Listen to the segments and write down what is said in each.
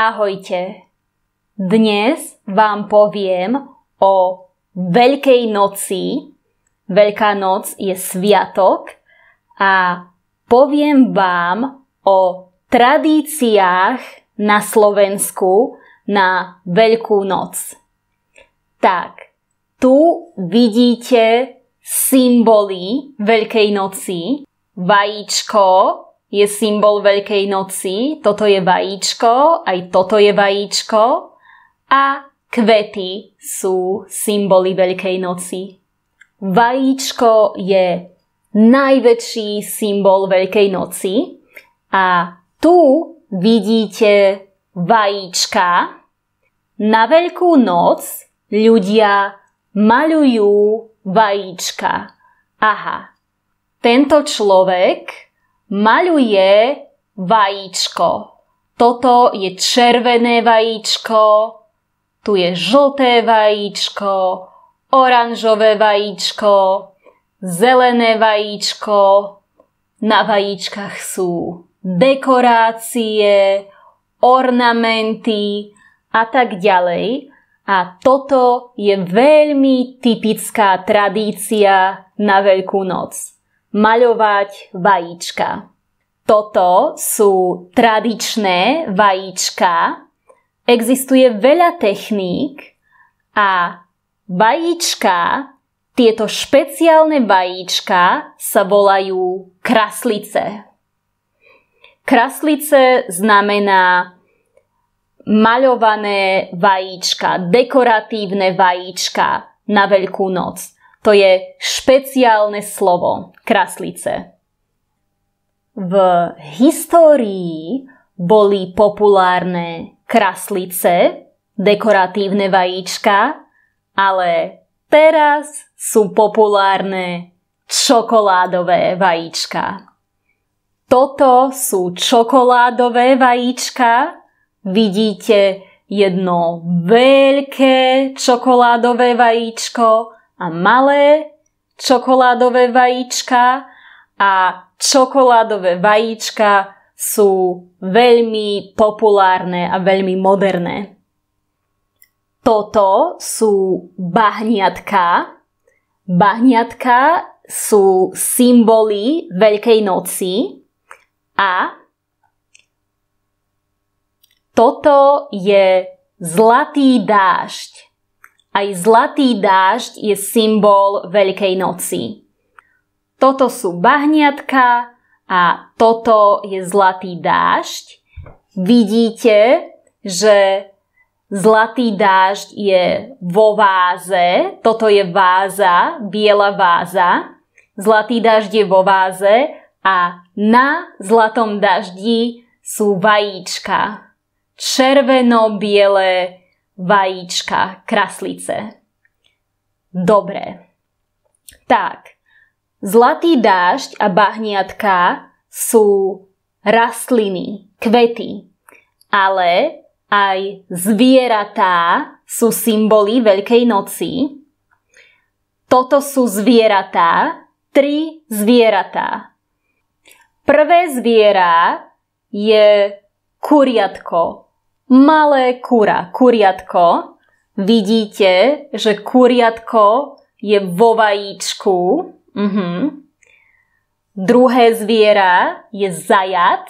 Ahojte. Dnes vám poviem o Veľkej noci. Veľká noc je sviatok a poviem vám o tradíciách na Slovensku na Veľkú noc. Tak, tu vidíte symboly Veľkej noci. Vajíčko, je symbol Veľkej noci, toto je vajíčko, aj toto je vajíčko a kvety sú symboly Veľkej noci. Vajíčko je najväčší symbol Veľkej noci a tu vidíte vajíčka. Na Veľkú noc ľudia maľujú vajíčka. Aha, tento človek maľuje vajíčko. Toto je červené vajíčko, tu je žlté vajíčko, oranžové vajíčko, zelené vajíčko. Na vajíčkach sú dekorácie, ornamenty a tak ďalej. A toto je veľmi typická tradícia na Veľkú noc maľovať vajíčka. Toto sú tradičné vajíčka. Existuje veľa techník a vajíčka, tieto špeciálne vajíčka sa volajú kraslice. Kraslice znamená maľované vajíčka, dekoratívne vajíčka na Veľkú noc. To je špeciálne slovo kraslice. V histórii boli populárne kraslice, dekoratívne vajíčka, ale teraz sú populárne čokoládové vajíčka. Toto sú čokoládové vajíčka. Vidíte jedno veľké čokoládové vajíčko a malé čokoládové vajíčka a čokoládové vajíčka sú veľmi populárne a veľmi moderné. Toto sú bahniatka. Bahniatka sú symboly Veľkej noci a toto je zlatý dážď. Aj zlatý dážď je symbol Veľkej noci. Toto sú bahniatka a toto je zlatý dážď. Vidíte, že zlatý dážď je vo váze. Toto je váza, biela váza. Zlatý dážď je vo váze a na zlatom daždi sú vajíčka. Červeno-biele vajíčka, kraslice. Dobre. Tak, zlatý dážď a bahniatka sú rastliny, kvety, ale aj zvieratá sú symboly Veľkej noci. Toto sú zvieratá, tri zvieratá. Prvé zviera je kuriatko, malé kura, kuriatko, vidíte, že kuriatko je vo vajíčku. Uh-huh. Druhé zviera je zajac.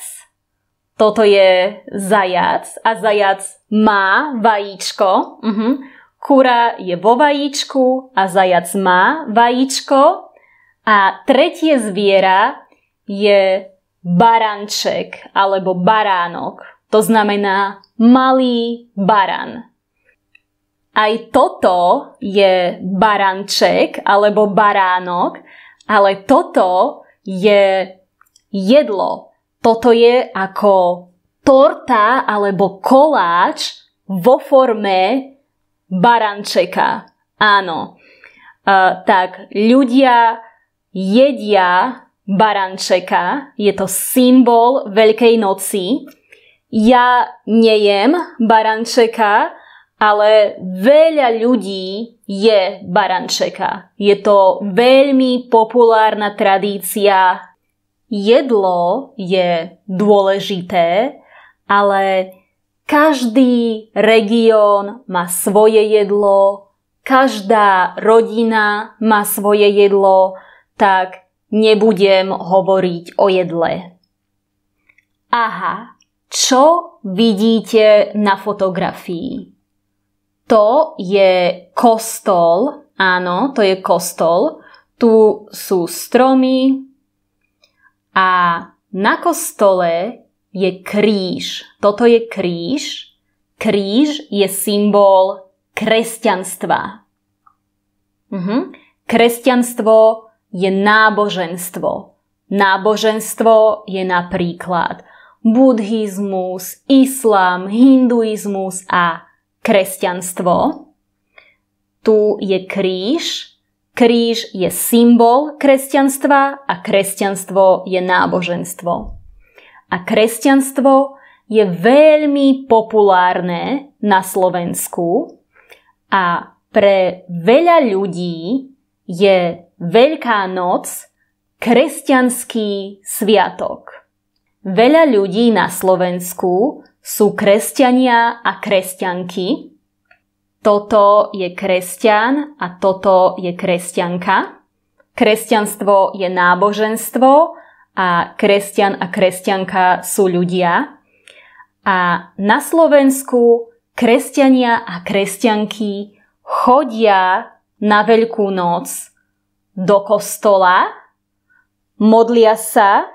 Toto je zajac a zajac má vajíčko. Uh-huh. Kura je vo vajíčku a zajac má vajíčko. A tretie zviera je baranček alebo baránok. To znamená malý baran. Aj toto je baranček alebo baránok, ale toto je jedlo. Toto je ako torta alebo koláč vo forme barančeka. Áno. Uh, tak ľudia jedia barančeka, je to symbol Veľkej noci ja nejem barančeka, ale veľa ľudí je barančeka. Je to veľmi populárna tradícia. Jedlo je dôležité, ale každý región má svoje jedlo, každá rodina má svoje jedlo, tak nebudem hovoriť o jedle. Aha, čo vidíte na fotografii? To je kostol, áno, to je kostol. Tu sú stromy a na kostole je kríž. Toto je kríž. Kríž je symbol kresťanstva. Mhm. Kresťanstvo je náboženstvo. Náboženstvo je napríklad buddhizmus, islám, hinduizmus a kresťanstvo. Tu je kríž. Kríž je symbol kresťanstva a kresťanstvo je náboženstvo. A kresťanstvo je veľmi populárne na Slovensku a pre veľa ľudí je Veľká noc kresťanský sviatok. Veľa ľudí na Slovensku sú kresťania a kresťanky. Toto je kresťan a toto je kresťanka. Kresťanstvo je náboženstvo a kresťan a kresťanka sú ľudia. A na Slovensku kresťania a kresťanky chodia na Veľkú noc do kostola, modlia sa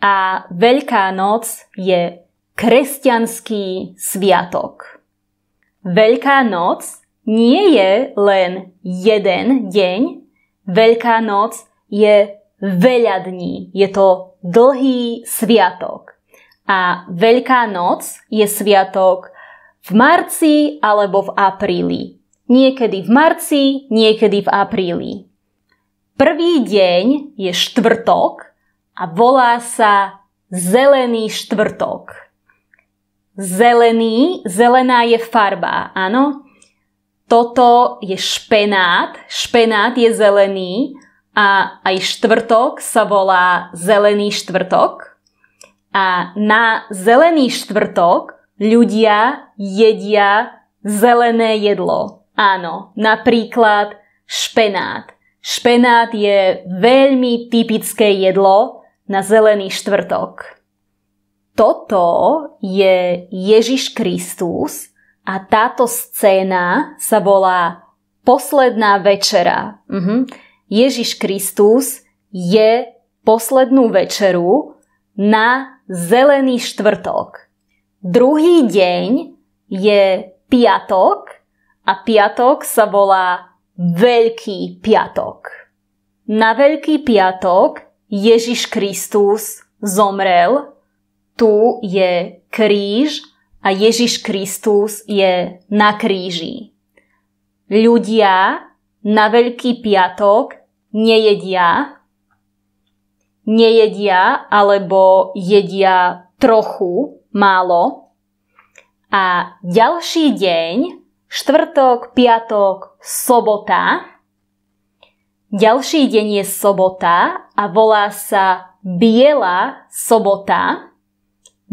a Veľká noc je kresťanský sviatok. Veľká noc nie je len jeden deň, Veľká noc je veľa dní, je to dlhý sviatok. A Veľká noc je sviatok v marci alebo v apríli. Niekedy v marci, niekedy v apríli. Prvý deň je štvrtok a volá sa zelený štvrtok. Zelený, zelená je farba, áno? Toto je špenát, špenát je zelený a aj štvrtok sa volá zelený štvrtok. A na zelený štvrtok ľudia jedia zelené jedlo. Áno, napríklad špenát. Špenát je veľmi typické jedlo na zelený štvrtok. Toto je Ježiš Kristus a táto scéna sa volá Posledná večera. Uh-huh. Ježiš Kristus je poslednú večeru na zelený štvrtok. Druhý deň je piatok a piatok sa volá Veľký piatok. Na Veľký piatok Ježiš Kristus zomrel, tu je kríž a Ježiš Kristus je na kríži. Ľudia na Veľký piatok nejedia, nejedia alebo jedia trochu, málo. A ďalší deň, štvrtok, piatok, sobota, ďalší deň je sobota a volá sa Biela sobota.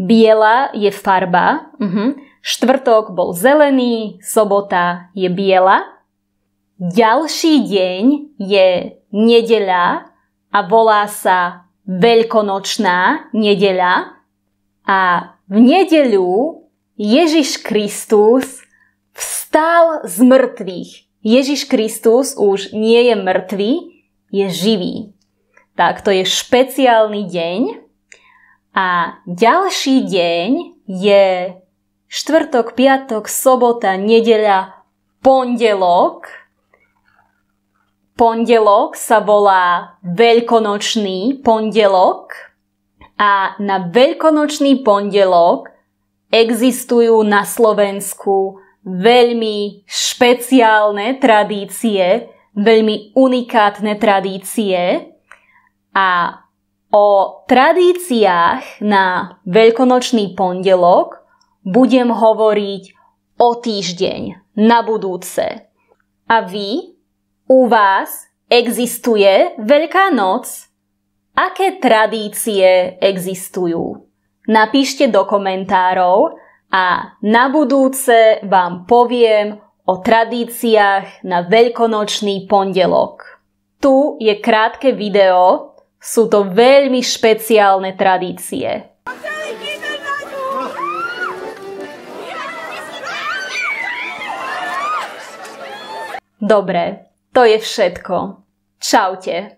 Biela je farba. Uh-huh. Štvrtok bol zelený, sobota je biela. Ďalší deň je nedeľa a volá sa Veľkonočná nedeľa. A v nedeľu Ježiš Kristus vstal z mŕtvych. Ježiš Kristus už nie je mŕtvý, je živý. Tak to je špeciálny deň. A ďalší deň je štvrtok, piatok, sobota, nedeľa, pondelok. Pondelok sa volá veľkonočný pondelok a na veľkonočný pondelok existujú na Slovensku veľmi špeciálne tradície, veľmi unikátne tradície a o tradíciách na veľkonočný pondelok budem hovoriť o týždeň, na budúce. A vy? U vás existuje Veľká noc? Aké tradície existujú? Napíšte do komentárov, a na budúce vám poviem o tradíciách na veľkonočný pondelok. Tu je krátke video, sú to veľmi špeciálne tradície. Dobre, to je všetko. Čaute.